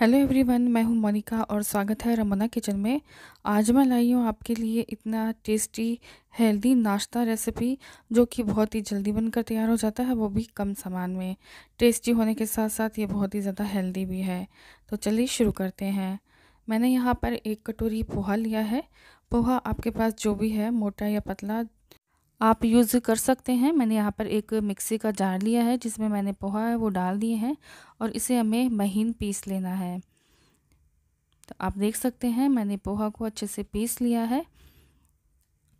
hello everyone मैं हूं मोनिका और स्वागत है रमना किचन में आज मैं लाई हूं आपके लिए इतना टेस्टी हेल्दी नाश्ता रेसिपी जो कि बहुत ही जल्दी बनकर तैयार हो जाता है वो भी कम सामान में टेस्टी होने के साथ साथ ये बहुत ही ज़्यादा हेल्दी भी है तो चलिए शुरू करते हैं मैंने यहाँ पर एक कटोरी पोहा लिया है पोहा आपके पास जो भी है मोटा या पतला आप यूज़ कर सकते हैं मैंने यहाँ पर एक मिक्सी का जार लिया है जिसमें मैंने पोहा है वो डाल दिए हैं और इसे हमें महीन पीस लेना है तो आप देख सकते हैं मैंने पोहा को अच्छे से पीस लिया है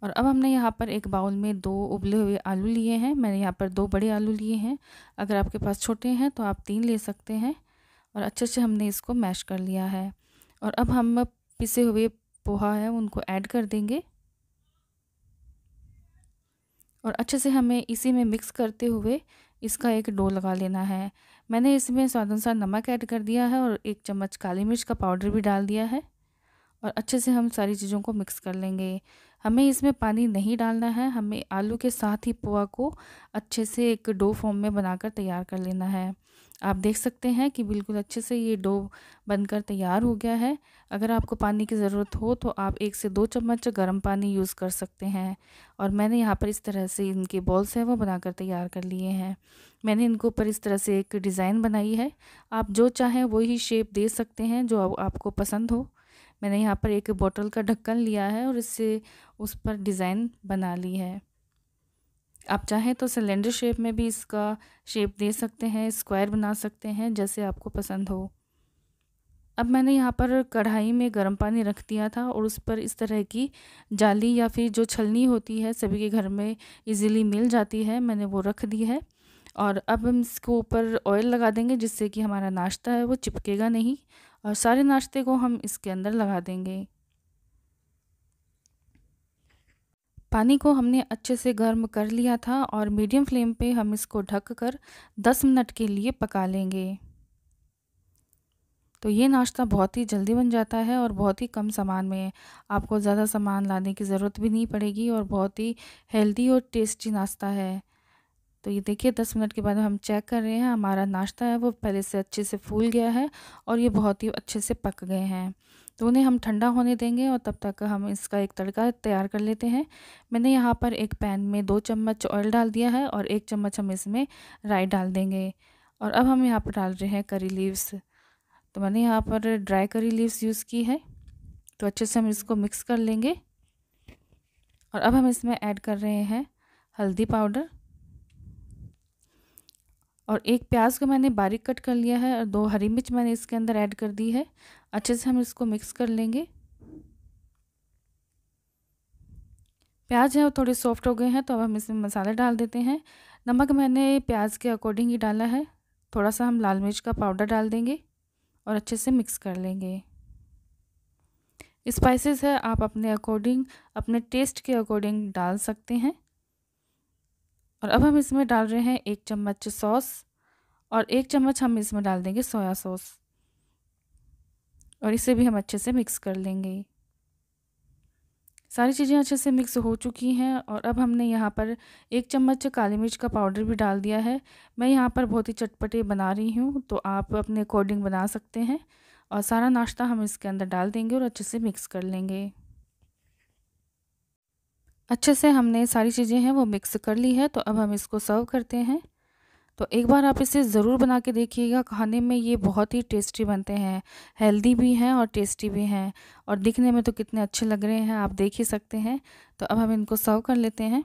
और अब हमने यहाँ पर एक बाउल में दो उबले हुए आलू लिए हैं मैंने यहाँ पर दो बड़े आलू लिए हैं अगर आपके पास छोटे हैं तो आप तीन ले सकते हैं और अच्छे से हमने इसको मैश कर लिया है और अब हम पिसे हुए पोहा है उनको ऐड कर देंगे और अच्छे से हमें इसी में मिक्स करते हुए इसका एक डो लगा लेना है मैंने इसमें स्वाद अनुसार नमक ऐड कर दिया है और एक चम्मच काली मिर्च का पाउडर भी डाल दिया है और अच्छे से हम सारी चीज़ों को मिक्स कर लेंगे हमें इसमें पानी नहीं डालना है हमें आलू के साथ ही पोहा को अच्छे से एक डो फॉर्म में बनाकर तैयार कर लेना है आप देख सकते हैं कि बिल्कुल अच्छे से ये डो बनकर तैयार हो गया है अगर आपको पानी की ज़रूरत हो तो आप एक से दो चम्मच गर्म पानी यूज़ कर सकते हैं और मैंने यहाँ पर इस तरह से इनके बॉल्स हैं वो बनाकर तैयार कर लिए हैं मैंने इनके ऊपर इस तरह से एक डिज़ाइन बनाई है आप जो चाहें वही शेप दे सकते हैं जो आपको पसंद हो मैंने यहाँ पर एक बोतल का ढक्कन लिया है और इससे उस पर डिज़ाइन बना ली है आप चाहें तो सिलेंडर शेप में भी इसका शेप दे सकते हैं स्क्वायर बना सकते हैं जैसे आपको पसंद हो अब मैंने यहाँ पर कढ़ाई में गर्म पानी रख दिया था और उस पर इस तरह की जाली या फिर जो छलनी होती है सभी के घर में इजीली मिल जाती है मैंने वो रख दी है और अब हम इसके ऊपर ऑयल लगा देंगे जिससे कि हमारा नाश्ता है वो चिपकेगा नहीं और सारे नाश्ते को हम इसके अंदर लगा देंगे पानी को हमने अच्छे से गर्म कर लिया था और मीडियम फ्लेम पे हम इसको ढक कर दस मिनट के लिए पका लेंगे तो ये नाश्ता बहुत ही जल्दी बन जाता है और बहुत ही कम सामान में आपको ज़्यादा सामान लाने की ज़रूरत भी नहीं पड़ेगी और बहुत ही हेल्दी और टेस्टी नाश्ता है तो ये देखिए दस मिनट के बाद हम चेक कर रहे हैं हमारा नाश्ता है वो पहले से अच्छे से फूल गया है और ये बहुत ही अच्छे से पक गए हैं तो उन्हें हम ठंडा होने देंगे और तब तक हम इसका एक तड़का तैयार कर लेते हैं मैंने यहाँ पर एक पैन में दो चम्मच ऑयल डाल दिया है और एक चम्मच हम इसमें राई डाल देंगे और अब हम यहाँ पर डाल रहे हैं करी लीव्स तो मैंने यहाँ पर ड्राई करी लीव्स यूज़ की है तो अच्छे से हम इसको मिक्स कर लेंगे और अब हम इसमें ऐड कर रहे हैं हल्दी पाउडर और एक प्याज को मैंने बारीक कट कर लिया है और दो हरी मिर्च मैंने इसके अंदर ऐड कर दी है अच्छे से हम इसको मिक्स कर लेंगे प्याज है वो थोड़े सॉफ्ट हो गए हैं तो अब हम इसमें मसाले डाल देते हैं नमक मैंने प्याज के अकॉर्डिंग ही डाला है थोड़ा सा हम लाल मिर्च का पाउडर डाल देंगे और अच्छे से मिक्स कर लेंगे स्पाइसेस है आप अपने अकॉर्डिंग अपने टेस्ट के अकॉर्डिंग डाल सकते हैं और अब हम इसमें डाल रहे हैं एक चम्मच सॉस और एक चम्मच हम इसमें डाल देंगे सोया सॉस और इसे भी हम अच्छे से मिक्स कर लेंगे सारी चीज़ें अच्छे से मिक्स हो चुकी हैं और अब हमने यहाँ पर एक चम्मच काली मिर्च का पाउडर भी डाल दिया है मैं यहाँ पर बहुत ही चटपटे बना रही हूँ तो आप अपने अकॉर्डिंग बना सकते हैं और सारा नाश्ता हम इसके अंदर डाल देंगे और अच्छे से मिक्स कर लेंगे अच्छे से हमने सारी चीज़ें हैं वो मिक्स कर ली है तो अब हम इसको सर्व करते हैं तो एक बार आप इसे ज़रूर बना के देखिएगा खाने में ये बहुत ही टेस्टी बनते हैं हेल्दी भी हैं और टेस्टी भी हैं और दिखने में तो कितने अच्छे लग रहे हैं आप देख ही सकते हैं तो अब हम इनको सर्व कर लेते हैं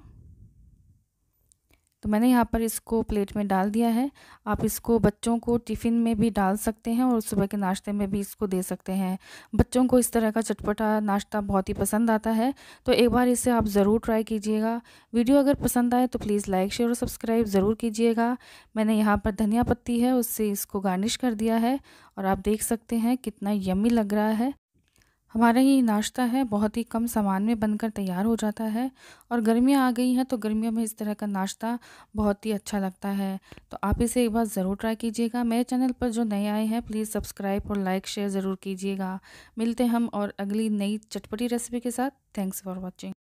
तो मैंने यहाँ पर इसको प्लेट में डाल दिया है आप इसको बच्चों को टिफ़िन में भी डाल सकते हैं और सुबह के नाश्ते में भी इसको दे सकते हैं बच्चों को इस तरह का चटपटा नाश्ता बहुत ही पसंद आता है तो एक बार इसे आप ज़रूर ट्राई कीजिएगा वीडियो अगर पसंद आए तो प्लीज़ लाइक शेयर और सब्सक्राइब ज़रूर कीजिएगा मैंने यहाँ पर धनिया पत्ती है उससे इसको गार्निश कर दिया है और आप देख सकते हैं कितना यमी लग रहा है हमारा ये नाश्ता है बहुत ही कम सामान में बनकर तैयार हो जाता है और गर्मियाँ आ गई हैं तो गर्मियों में इस तरह का नाश्ता बहुत ही अच्छा लगता है तो आप इसे एक बार ज़रूर ट्राई कीजिएगा मेरे चैनल पर जो नए आए हैं प्लीज़ सब्सक्राइब और लाइक शेयर ज़रूर कीजिएगा मिलते हम और अगली नई चटपटी रेसिपी के साथ थैंक्स फॉर वॉचिंग